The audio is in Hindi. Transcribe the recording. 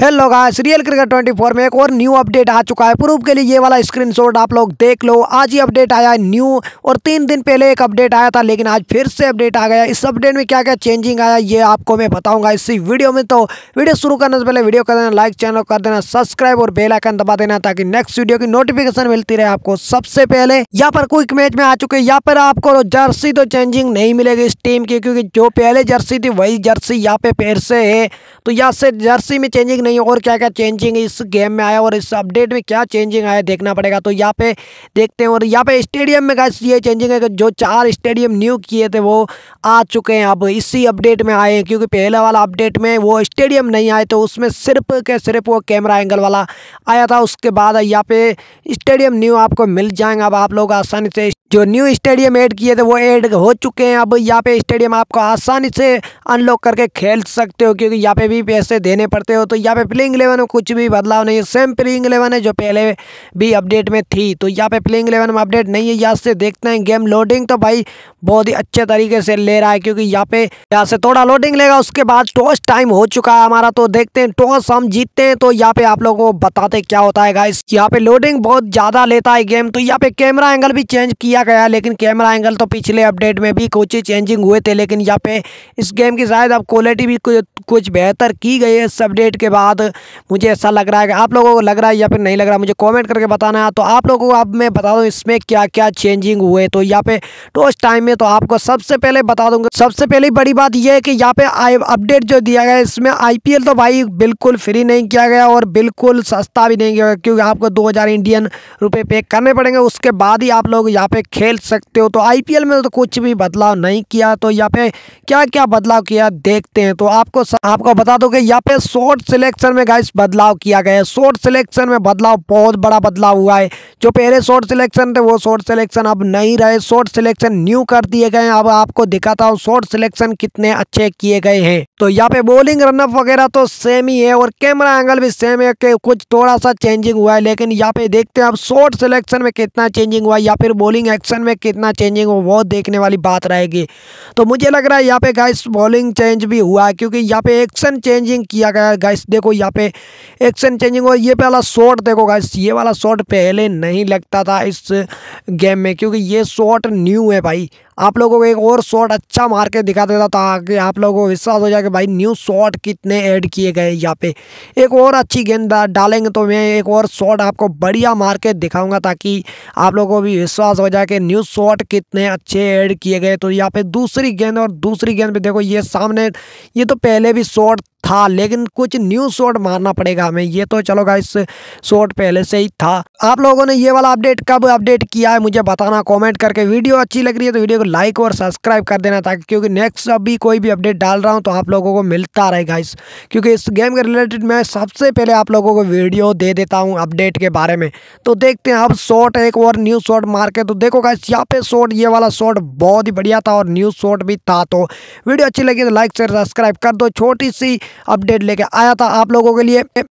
हेलो गाइस रियल क्रिकेट 24 में एक और न्यू अपडेट आ चुका है प्रूफ के लिए ये वाला स्क्रीनशॉट आप लोग देख लो आज ही अपडेट आया है न्यू और तीन दिन पहले एक अपडेट आया था लेकिन आज फिर से अपडेट आ गया इस अपडेट में क्या क्या चेंजिंग आया ये आपको मैं बताऊंगा इसी वीडियो में तो वीडियो शुरू करने से पहले वीडियो कर देना लाइक चैनल कर देना सब्सक्राइब और बेलाइकन दबा देना ताकि नेक्स्ट वीडियो की नोटिफिकेशन मिलती रहे आपको सबसे पहले यहाँ पर क्विक मैच में आ चुके यहाँ पर आपको जर्सी तो चेंजिंग तो नहीं मिलेगी इस टीम की क्योंकि जो पहले जर्सी थी वही जर्सी यहाँ पे फिर से है तो यहाँ से जर्सी में चेंजिंग नहीं और क्या क्या चेंजिंग इस गेम में आया और इस अपडेट में क्या चेंजिंग आया देखना पड़ेगा तो यहाँ पे देखते हैं और यहाँ पे स्टेडियम में गाइस ये चेंजिंग है कि जो चार स्टेडियम न्यू किए थे वो आ चुके हैं अब इसी अपडेट में आए हैं क्योंकि पहले वाला अपडेट में वो स्टेडियम नहीं आए तो उसमें सिर्फ के सिर्फ वो कैमरा एंगल वाला आया था उसके बाद यहाँ पे स्टेडियम न्यू आपको मिल जाएंगे अब आप लोग आसानी से जो न्यू स्टेडियम ऐड किए थे वो ऐड हो चुके हैं अब यहाँ पे स्टेडियम आपको आसानी से अनलॉक करके खेल सकते हो क्योंकि यहाँ पे भी पैसे देने पड़ते हो तो यहाँ पे प्लेइंग इलेवन में कुछ भी बदलाव नहीं है सेम प्लेइंग इलेवन है जो पहले भी अपडेट में थी तो यहाँ पे प्लेइंग इलेवन में अपडेट नहीं है यहाँ से देखते हैं गेम लोडिंग तो भाई बहुत ही अच्छे तरीके से ले रहा है क्योंकि यहाँ पे यहाँ से थोड़ा लोडिंग लेगा उसके बाद टॉस टाइम हो चुका है हमारा तो देखते हैं टॉस हम जीतते हैं तो यहाँ पे आप लोगों को बताते क्या होता है गाइस यहाँ पे लोडिंग बहुत ज़्यादा लेता है गेम तो यहाँ पे कैमरा एंगल भी चेंज किया दिया गया लेकिन कैमरा एंगल तो पिछले अपडेट में भी कुछ चेंजिंग हुए थे लेकिन यहाँ पे इस गेम की शायद अब क्वालिटी भी कुछ कुछ बेहतर की गई है इस अपडेट के बाद मुझे ऐसा लग रहा है कि आप लोगों को लग रहा है या फिर नहीं लग रहा मुझे कमेंट करके बताना है तो आप लोगों को अब मैं बता दूँ इसमें क्या क्या चेंजिंग हुए तो यहाँ पे टोस टाइम में तो आपको सबसे पहले बता दूंगा सबसे पहली बड़ी बात यह है कि यहाँ पे अपडेट जो दिया गया इसमें आई तो भाई बिल्कुल फ्री नहीं किया गया और बिल्कुल सस्ता भी नहीं किया गया क्योंकि आपको दो इंडियन रुपये पे करने पड़ेंगे उसके बाद ही आप लोग यहाँ पे खेल सकते हो तो आईपीएल में तो कुछ भी बदलाव नहीं किया तो यहाँ पे क्या क्या बदलाव किया देखते हैं तो आपको आपको बता दो कि यहाँ पे शॉर्ट सिलेक्शन में गाइस बदलाव किया गया है शॉर्ट सिलेक्शन में बदलाव बहुत बड़ा बदलाव हुआ है जो पहले शॉर्ट सिलेक्शन थे वो शॉर्ट सिलेक्शन अब नहीं रहे शॉर्ट सिलेक्शन न्यू कर दिए गए हैं अब आपको दिखाता हूँ शॉर्ट सिलेक्शन कितने अच्छे किए गए हैं तो यहाँ पे बॉलिंग रनअप वगैरह तो सेम ही है और कैमरा एंगल भी सेम है कि कुछ थोड़ा सा चेंजिंग हुआ है लेकिन यहाँ पे देखते हैं अब शॉर्ट सिलेक्शन में कितना चेंजिंग हुआ है या फिर बॉलिंग सेक्शन में कितना चेंजिंग हो वो देखने वाली बात रहेगी तो मुझे लग रहा है यहाँ पे गाइस बॉलिंग चेंज भी हुआ है क्योंकि यहाँ पे एक्शन चेंजिंग किया गया है गाइस देखो यहाँ पे एक्शन चेंजिंग और ये वाला शॉट देखो गाइस ये वाला शॉट पहले नहीं लगता था इस गेम में क्योंकि ये शॉट न्यू है भाई आप लोगों को एक और शॉट अच्छा मार के दिखा देता ताकि आप लोगों को विश्वास हो जाए कि भाई न्यू शॉट कितने ऐड किए गए यहाँ पे एक और अच्छी गेंद डालेंगे तो मैं एक और शॉट आपको बढ़िया मार के दिखाऊंगा ताकि आप लोगों को भी विश्वास हो जाए कि न्यू शॉट कितने अच्छे ऐड किए गए तो यहाँ पे दूसरी गेंद और दूसरी गेंद पर देखो ये सामने ये तो पहले भी शॉट था लेकिन कुछ न्यू शॉट मारना पड़ेगा हमें ये तो चलो गाइस शॉट पहले से ही था आप लोगों ने ये वाला अपडेट कब अपडेट किया है मुझे बताना कमेंट करके वीडियो अच्छी लग रही है तो वीडियो को लाइक और सब्सक्राइब कर देना ताकि क्योंकि नेक्स्ट अभी कोई भी अपडेट डाल रहा हूँ तो आप लोगों को मिलता रहेगा इस क्योंकि इस गेम के रिलेटेड मैं सबसे पहले आप लोगों को वीडियो दे देता हूँ अपडेट के बारे में तो देखते हैं अब शॉट एक और न्यू शॉट मार के तो देखो गाइस यहाँ पे शॉट ये वाला शॉर्ट बहुत ही बढ़िया था और न्यू शॉट भी था तो वीडियो अच्छी लगी तो लाइक शेयर सब्सक्राइब कर दो छोटी सी अपडेट लेके आया था आप लोगों के लिए